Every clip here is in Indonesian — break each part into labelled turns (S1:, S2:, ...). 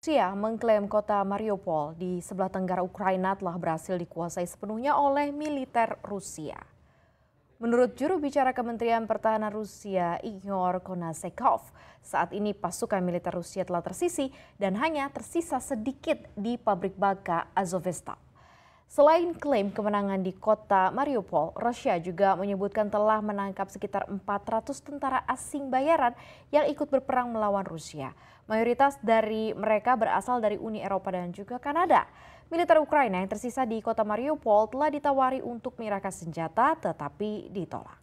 S1: Rusia mengklaim kota Mariupol di sebelah tenggara Ukraina telah berhasil dikuasai sepenuhnya oleh militer Rusia. Menurut juru bicara Kementerian Pertahanan Rusia, Igor Konasekov, saat ini pasukan militer Rusia telah tersisi dan hanya tersisa sedikit di pabrik baka Azovstal. Selain klaim kemenangan di kota Mariupol, Rusia juga menyebutkan telah menangkap sekitar 400 tentara asing bayaran yang ikut berperang melawan Rusia. Mayoritas dari mereka berasal dari Uni Eropa dan juga Kanada. Militer Ukraina yang tersisa di kota Mariupol telah ditawari untuk menyerahkan senjata tetapi ditolak.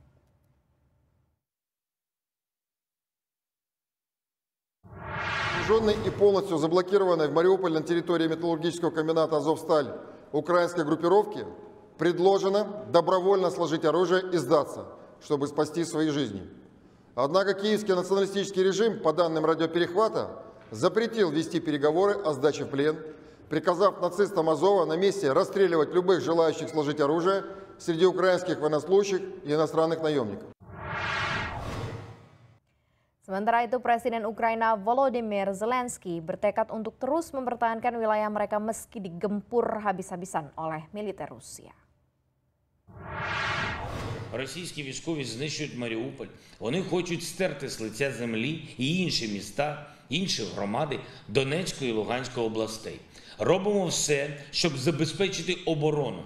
S2: Жены и полностью заблокированы в Мариуполе на территории металлургического комбината «Азовсталь» украинской группировки предложено добровольно сложить оружие и сдаться, чтобы спасти свои жизни. Однако киевский националистический режим, по данным радиоперехвата, запретил вести переговоры о сдаче в плен, приказав нацистам Азова на месте расстреливать любых желающих сложить оружие среди украинских военнослужащих и иностранных наемников.
S1: Sementara itu Presiden Ukraina Volodymyr Zelensky bertekad untuk terus mempertahankan wilayah mereka meski digempur habis-habisan oleh militer Rusia.
S3: Російські військові знищують Маріуполь. Вони хочуть стерти з лиця землі і інші міста, інші громади Донецької і Луганської областей. Робимо все, щоб забезпечити оборону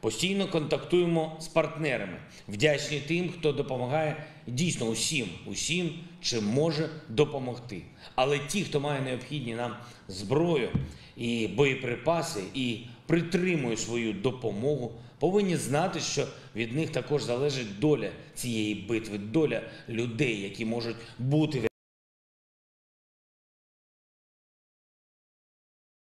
S3: Постійно контактуємо з партнерами, вдячні тим, хто допомагає дійсно усім, усім, чим може допомогти. Але ті, хто має необхідні нам зброю і боєприпаси, і притримує свою допомогу, повинні знати, що від них також залежить доля цієї битви, доля людей, які можуть бути.